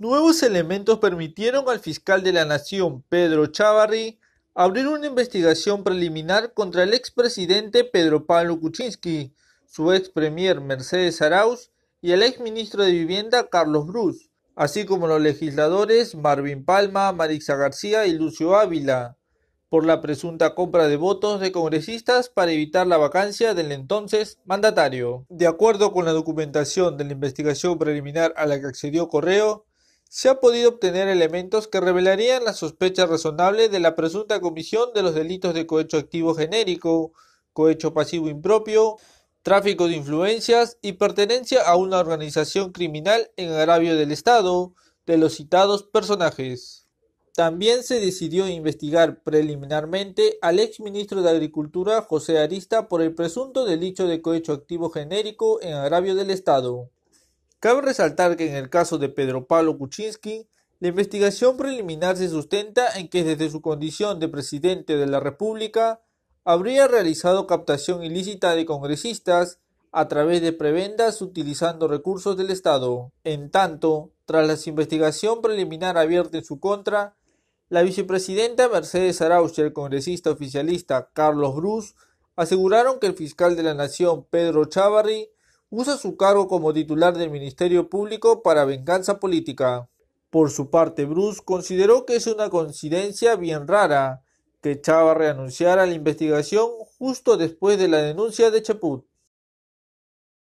Nuevos elementos permitieron al fiscal de la Nación, Pedro Chavarri, abrir una investigación preliminar contra el expresidente Pedro Pablo Kuczynski, su ex premier Mercedes Arauz y el ex ministro de Vivienda Carlos Bruce, así como los legisladores Marvin Palma, Marixa García y Lucio Ávila, por la presunta compra de votos de congresistas para evitar la vacancia del entonces mandatario. De acuerdo con la documentación de la investigación preliminar a la que accedió Correo, se ha podido obtener elementos que revelarían la sospecha razonable de la presunta comisión de los delitos de cohecho activo genérico, cohecho pasivo impropio, tráfico de influencias y pertenencia a una organización criminal en agravio del Estado de los citados personajes. También se decidió investigar preliminarmente al exministro de Agricultura José Arista por el presunto delito de cohecho activo genérico en agravio del Estado. Cabe resaltar que en el caso de Pedro Pablo Kuczynski, la investigación preliminar se sustenta en que desde su condición de presidente de la República habría realizado captación ilícita de congresistas a través de prebendas utilizando recursos del Estado. En tanto, tras la investigación preliminar abierta en su contra, la vicepresidenta Mercedes Arauz y el congresista oficialista Carlos Bruce aseguraron que el fiscal de la Nación Pedro Chávarri usa su cargo como titular del Ministerio Público para venganza política. Por su parte, Bruce consideró que es una coincidencia bien rara que Chava reanunciara la investigación justo después de la denuncia de Chaput.